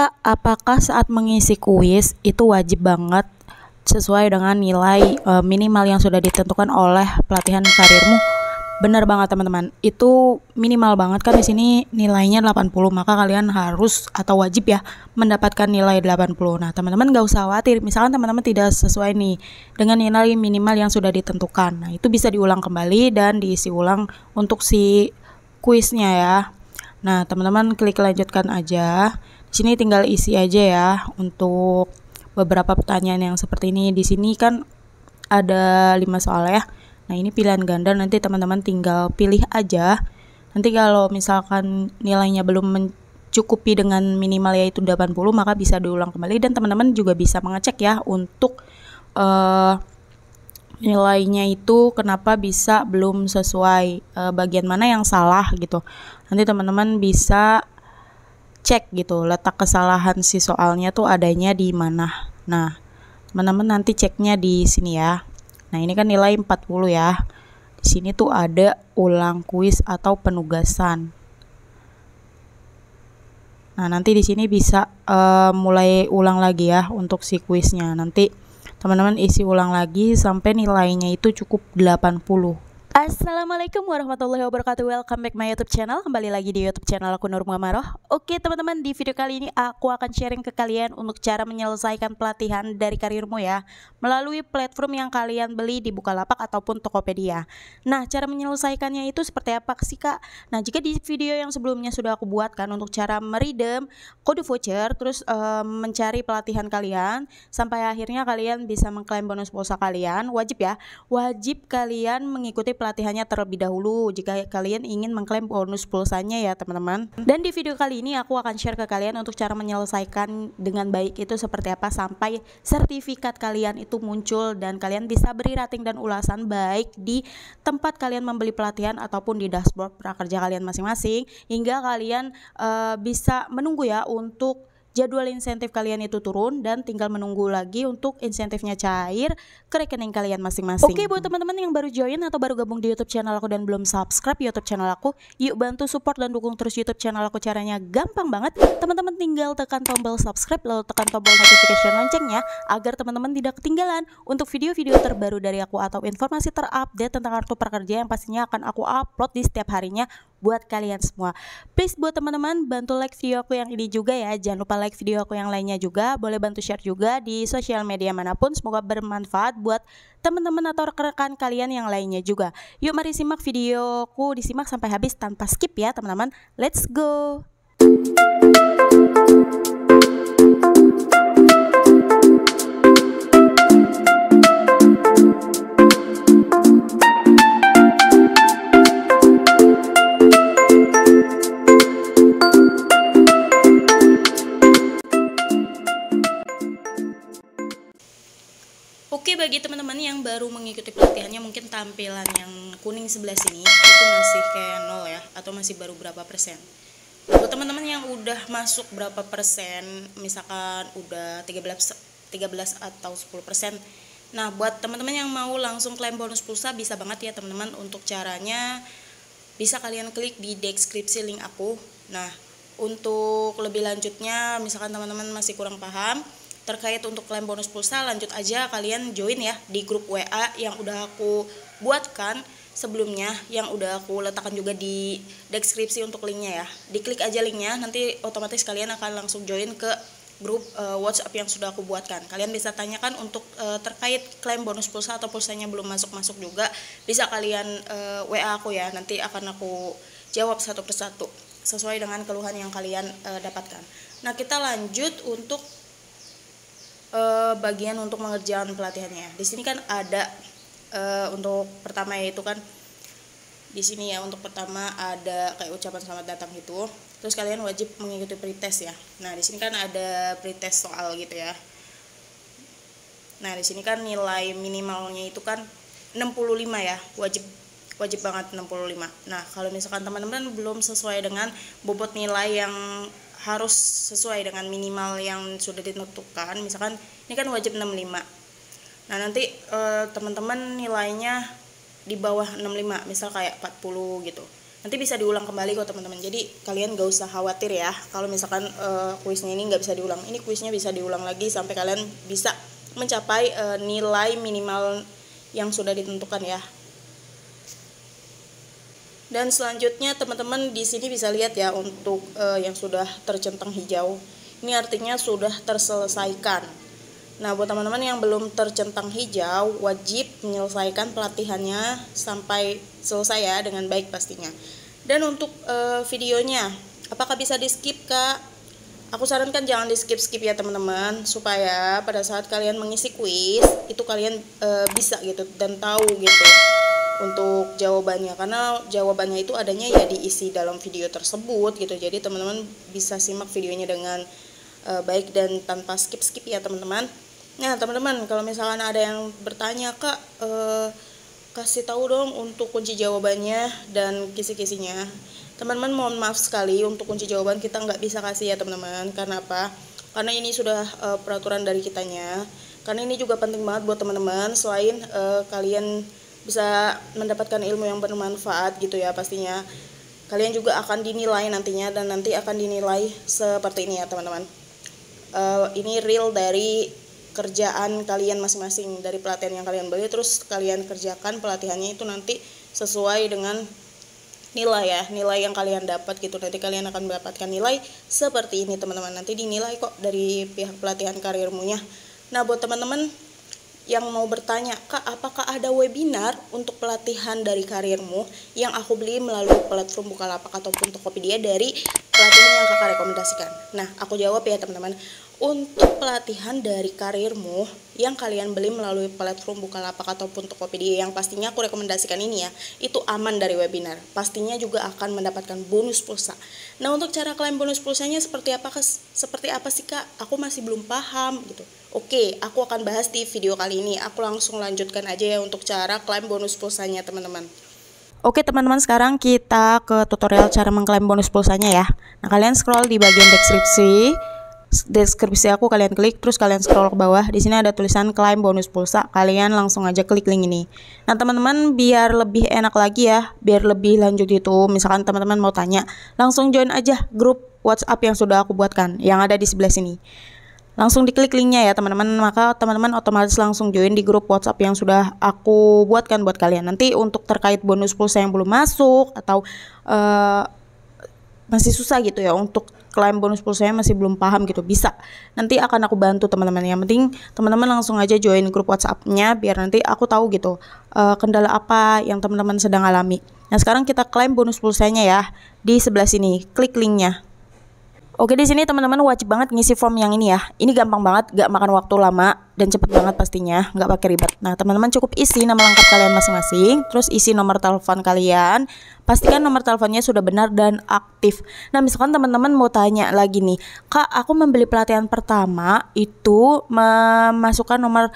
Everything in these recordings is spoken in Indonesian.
Kak, apakah saat mengisi kuis itu wajib banget sesuai dengan nilai uh, minimal yang sudah ditentukan oleh pelatihan karirmu? Benar banget teman-teman. Itu minimal banget kan di sini nilainya 80, maka kalian harus atau wajib ya mendapatkan nilai 80. Nah, teman-teman gak usah khawatir. Misalkan teman-teman tidak sesuai nih dengan nilai minimal yang sudah ditentukan. Nah, itu bisa diulang kembali dan diisi ulang untuk si kuisnya ya. Nah, teman-teman klik lanjutkan aja sini tinggal isi aja ya untuk beberapa pertanyaan yang seperti ini. Di sini kan ada lima soal ya. Nah, ini pilihan ganda nanti teman-teman tinggal pilih aja. Nanti kalau misalkan nilainya belum mencukupi dengan minimal yaitu 80, maka bisa diulang kembali dan teman-teman juga bisa mengecek ya untuk uh, nilainya itu kenapa bisa belum sesuai uh, bagian mana yang salah gitu. Nanti teman-teman bisa dicek gitu letak kesalahan si soalnya tuh adanya di mana. Nah, teman-teman nanti ceknya di sini ya. Nah, ini kan nilai 40 ya. Di sini tuh ada ulang kuis atau penugasan. Nah, nanti di sini bisa uh, mulai ulang lagi ya untuk si kuisnya. Nanti teman-teman isi ulang lagi sampai nilainya itu cukup 80. Assalamualaikum warahmatullahi wabarakatuh Welcome back my youtube channel Kembali lagi di youtube channel aku Nur Muhammad. Oke teman-teman di video kali ini aku akan sharing ke kalian Untuk cara menyelesaikan pelatihan dari karirmu ya Melalui platform yang kalian beli di Bukalapak ataupun Tokopedia Nah cara menyelesaikannya itu seperti apa sih kak? Nah jika di video yang sebelumnya sudah aku buatkan Untuk cara meredem kode voucher Terus um, mencari pelatihan kalian Sampai akhirnya kalian bisa mengklaim bonus pulsa kalian Wajib ya Wajib kalian mengikuti pelatihannya terlebih dahulu jika kalian ingin mengklaim bonus pulsanya ya teman-teman. Dan di video kali ini aku akan share ke kalian untuk cara menyelesaikan dengan baik itu seperti apa sampai sertifikat kalian itu muncul dan kalian bisa beri rating dan ulasan baik di tempat kalian membeli pelatihan ataupun di dashboard prakerja kalian masing-masing hingga kalian uh, bisa menunggu ya untuk jadwal insentif kalian itu turun dan tinggal menunggu lagi untuk insentifnya cair ke rekening kalian masing-masing. Oke, okay, buat teman-teman yang baru join atau baru gabung di YouTube channel aku dan belum subscribe YouTube channel aku, yuk bantu support dan dukung terus YouTube channel aku. Caranya gampang banget. Teman-teman tinggal tekan tombol subscribe lalu tekan tombol notification loncengnya agar teman-teman tidak ketinggalan untuk video-video terbaru dari aku atau informasi terupdate tentang kartu pekerja yang pastinya akan aku upload di setiap harinya buat kalian semua. Please buat teman-teman bantu like video aku yang ini juga ya. Jangan lupa like video aku yang lainnya juga. Boleh bantu share juga di sosial media manapun. Semoga bermanfaat buat teman-teman atau rekan-rekan kalian yang lainnya juga. Yuk mari simak videoku disimak sampai habis tanpa skip ya teman-teman. Let's go. baru mengikuti pelatihannya mungkin tampilan yang kuning sebelah sini itu masih kayak nol ya atau masih baru berapa persen buat teman-teman yang udah masuk berapa persen misalkan udah 13 13 atau 10 persen nah buat teman-teman yang mau langsung klaim bonus pulsa bisa banget ya teman-teman untuk caranya bisa kalian klik di deskripsi link aku nah untuk lebih lanjutnya misalkan teman-teman masih kurang paham terkait untuk klaim bonus pulsa lanjut aja kalian join ya di grup WA yang udah aku buatkan sebelumnya yang udah aku letakkan juga di deskripsi untuk linknya ya diklik aja linknya nanti otomatis kalian akan langsung join ke grup uh, WhatsApp yang sudah aku buatkan. Kalian bisa tanyakan untuk uh, terkait klaim bonus pulsa atau pulsanya belum masuk-masuk juga bisa kalian uh, eh, WA aku ya. Nanti akan aku jawab satu persatu sesuai dengan keluhan yang kalian dapatkan. Nah, kita lanjut untuk uh, bagian untuk mengerjakan pelatihannya. Di sini kan ada uh, untuk pertama yaitu kan di sini ya untuk pertama ada kayak ucapan selamat datang gitu. Terus kalian wajib mengikuti pretest ya. Nah, di sini kan ada pretest soal gitu ya. Nah, di sini kan nilai minimalnya itu kan 65 ya. Wajib wajib banget 65. Nah, kalau misalkan teman-teman belum sesuai dengan bobot nilai yang harus sesuai dengan minimal yang sudah ditentukan misalkan ini kan wajib 65 nah nanti eh, teman-teman nilainya di bawah 65 misal kayak 40 gitu nanti bisa diulang kembali kok teman-teman jadi kalian gak usah khawatir ya kalau misalkan uh, kuisnya ini nggak bisa diulang ini kuisnya bisa diulang lagi sampai kalian bisa mencapai uh, nilai minimal yang sudah ditentukan ya dan selanjutnya teman-teman di sini bisa lihat ya untuk uh, yang sudah tercentang hijau. Ini artinya sudah terselesaikan. Nah, buat teman-teman yang belum tercentang hijau, wajib menyelesaikan pelatihannya sampai selesai ya dengan baik pastinya. Dan untuk e, videonya, apakah bisa di-skip Kak? Aku sarankan jangan di-skip-skip ya teman-teman supaya pada saat kalian mengisi kuis itu kalian e, bisa gitu dan tahu gitu untuk jawabannya karena jawabannya itu adanya ya diisi dalam video tersebut gitu jadi teman-teman bisa simak videonya dengan uh, baik dan tanpa skip skip ya teman-teman nah teman-teman kalau misalnya ada yang bertanya kak uh, kasih tahu dong untuk kunci jawabannya dan kisi-kisinya teman-teman mohon maaf sekali untuk kunci jawaban kita nggak bisa kasih ya teman-teman karena apa karena ini sudah uh, peraturan dari kitanya karena ini juga penting banget buat teman-teman selain uh, kalian bisa mendapatkan ilmu yang bermanfaat gitu ya pastinya kalian juga akan dinilai nantinya dan nanti akan dinilai seperti ini ya teman-teman uh, ini real dari kerjaan kalian masing-masing dari pelatihan yang kalian beli terus kalian kerjakan pelatihannya itu nanti sesuai dengan nilai ya nilai yang kalian dapat gitu nanti kalian akan mendapatkan nilai seperti ini teman-teman nanti dinilai kok dari pihak pelatihan karirmunya nah buat teman-teman yang mau bertanya, Kak, apakah ada webinar untuk pelatihan dari karirmu yang aku beli melalui platform Bukalapak ataupun Tokopedia dari pelatihan yang kakak rekomendasikan? Nah, aku jawab ya teman-teman. Untuk pelatihan dari karirmu yang kalian beli melalui platform Bukalapak ataupun Tokopedia yang pastinya aku rekomendasikan ini ya, itu aman dari webinar. Pastinya juga akan mendapatkan bonus pulsa. Nah, untuk cara klaim bonus pulsanya seperti apa seperti apa sih Kak? Aku masih belum paham gitu. Oke, aku akan bahas di video kali ini. Aku langsung lanjutkan aja ya untuk cara klaim bonus pulsanya, teman-teman. Oke teman-teman sekarang kita ke tutorial cara mengklaim bonus pulsanya ya Nah kalian scroll di bagian deskripsi Deskripsi aku kalian klik terus kalian scroll ke bawah di sini ada tulisan klaim bonus pulsa Kalian langsung aja klik link ini Nah teman-teman biar lebih enak lagi ya Biar lebih lanjut itu misalkan teman-teman mau tanya Langsung join aja grup WhatsApp yang sudah aku buatkan Yang ada di sebelah sini langsung diklik linknya ya teman-teman maka teman-teman otomatis langsung join di grup WhatsApp yang sudah aku buatkan buat kalian nanti untuk terkait bonus pulsa yang belum masuk atau uh, masih susah gitu ya untuk klaim bonus pulsa yang masih belum paham gitu bisa nanti akan aku bantu teman-teman yang penting teman-teman langsung aja join grup WhatsAppnya biar nanti aku tahu gitu uh, kendala apa yang teman-teman sedang alami nah sekarang kita klaim bonus pulsanya ya di sebelah sini klik linknya Oke di sini teman-teman wajib banget ngisi form yang ini ya. Ini gampang banget, gak makan waktu lama dan cepet banget pastinya, gak pakai ribet. Nah teman-teman cukup isi nama lengkap kalian masing-masing, terus isi nomor telepon kalian. Pastikan nomor teleponnya sudah benar dan aktif. Nah misalkan teman-teman mau tanya lagi nih, kak aku membeli pelatihan pertama itu memasukkan nomor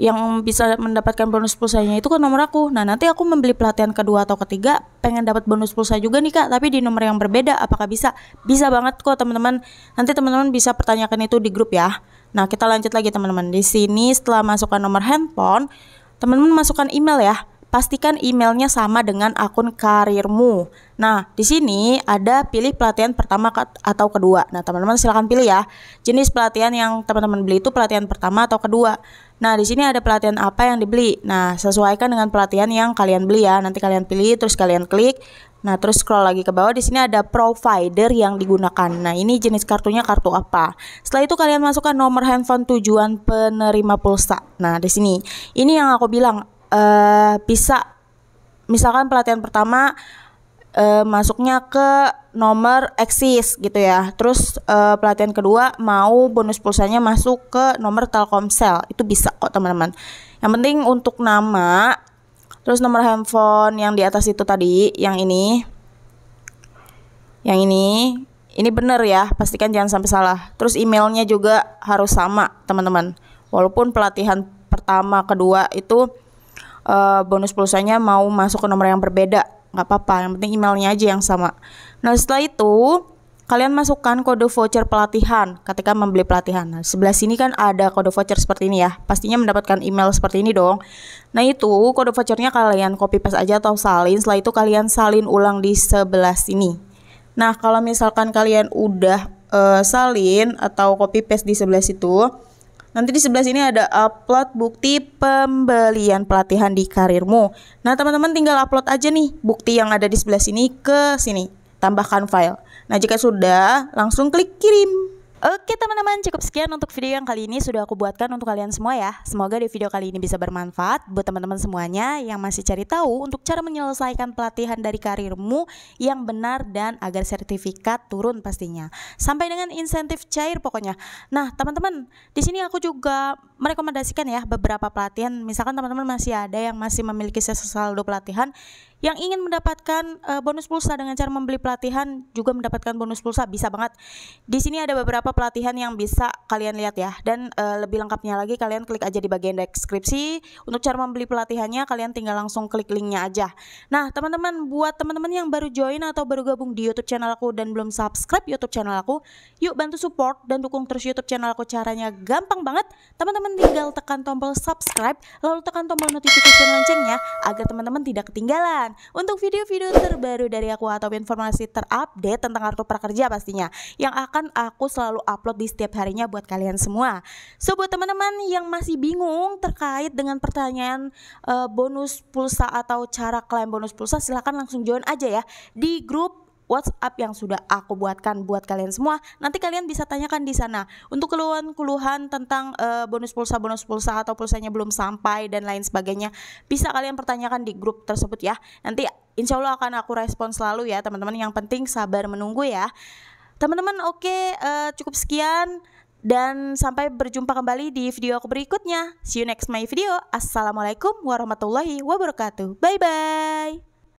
yang bisa mendapatkan bonus pulsanya itu kan nomor aku. Nah, nanti aku membeli pelatihan kedua atau ketiga, pengen dapat bonus pulsa juga nih Kak, tapi di nomor yang berbeda. Apakah bisa? Bisa banget kok, teman-teman. Nanti teman-teman bisa pertanyakan itu di grup ya. Nah, kita lanjut lagi teman-teman. Di sini setelah masukkan nomor handphone, teman-teman masukkan email ya pastikan emailnya sama dengan akun karirmu. Nah, di sini ada pilih pelatihan pertama atau kedua. Nah, teman-teman silahkan pilih ya. Jenis pelatihan yang teman-teman beli itu pelatihan pertama atau kedua. Nah, di sini ada pelatihan apa yang dibeli. Nah, sesuaikan dengan pelatihan yang kalian beli ya. Nanti kalian pilih, terus kalian klik. Nah, terus scroll lagi ke bawah di sini ada provider yang digunakan. Nah, ini jenis kartunya kartu apa. Setelah itu kalian masukkan nomor handphone tujuan penerima pulsa. Nah, di sini ini yang aku bilang uh, bisa misalkan pelatihan pertama uh, masuknya ke nomor eksis gitu ya. Terus uh, pelatihan kedua mau bonus pulsanya masuk ke nomor Telkomsel. Itu bisa kok teman-teman. Yang penting untuk nama terus nomor handphone yang di atas itu tadi, yang ini. Yang ini ini bener ya, pastikan jangan sampai salah. Terus emailnya juga harus sama, teman-teman. Walaupun pelatihan pertama, kedua itu uh, bonus pulsanya mau masuk ke nomor yang berbeda nggak apa-apa yang penting emailnya aja yang sama nah setelah itu kalian masukkan kode voucher pelatihan ketika membeli pelatihan nah sebelah sini kan ada kode voucher seperti ini ya pastinya mendapatkan email seperti ini dong nah itu kode vouchernya kalian copy paste aja atau salin setelah itu kalian salin ulang di sebelah sini nah kalau misalkan kalian udah uh, salin atau copy paste di sebelah situ Nanti di sebelah sini ada upload bukti pembelian pelatihan di karirmu. Nah, teman-teman tinggal upload aja nih bukti yang ada di sebelah sini ke sini. Tambahkan file. Nah, jika sudah, langsung klik kirim. Oke teman-teman, cukup sekian untuk video yang kali ini sudah aku buatkan untuk kalian semua ya. Semoga di video kali ini bisa bermanfaat buat teman-teman semuanya yang masih cari tahu untuk cara menyelesaikan pelatihan dari karirmu yang benar dan agar sertifikat turun pastinya. Sampai dengan insentif cair pokoknya. Nah, teman-teman, di sini aku juga merekomendasikan ya beberapa pelatihan. Misalkan teman-teman masih ada yang masih memiliki saldo pelatihan, yang ingin mendapatkan uh, bonus pulsa dengan cara membeli pelatihan juga mendapatkan bonus pulsa bisa banget. Di sini ada beberapa pelatihan yang bisa kalian lihat ya dan uh, lebih lengkapnya lagi kalian klik aja di bagian deskripsi. Untuk cara membeli pelatihannya kalian tinggal langsung klik linknya aja. Nah teman-teman buat teman-teman yang baru join atau baru gabung di YouTube channel aku dan belum subscribe YouTube channel aku, yuk bantu support dan dukung terus YouTube channel aku. Caranya gampang banget. Teman-teman tinggal tekan tombol subscribe lalu tekan tombol notifikasi loncengnya agar teman-teman tidak ketinggalan kalian untuk video-video terbaru dari aku atau informasi terupdate tentang kartu prakerja pastinya yang akan aku selalu upload di setiap harinya buat kalian semua. So buat teman-teman yang masih bingung terkait dengan pertanyaan uh, bonus pulsa atau cara klaim bonus pulsa silahkan langsung join aja ya di grup WhatsApp yang sudah aku buatkan buat kalian semua. Nanti kalian bisa tanyakan di sana. Untuk keluhan-keluhan tentang uh, bonus pulsa, bonus pulsa atau pulsanya belum sampai dan lain sebagainya, bisa kalian pertanyakan di grup tersebut ya. Nanti insya Allah akan aku respon selalu ya teman-teman. Yang penting sabar menunggu ya. Teman-teman oke okay, uh, eh, cukup sekian. Dan sampai berjumpa kembali di video aku berikutnya. See you next my video. Assalamualaikum warahmatullahi wabarakatuh. Bye-bye.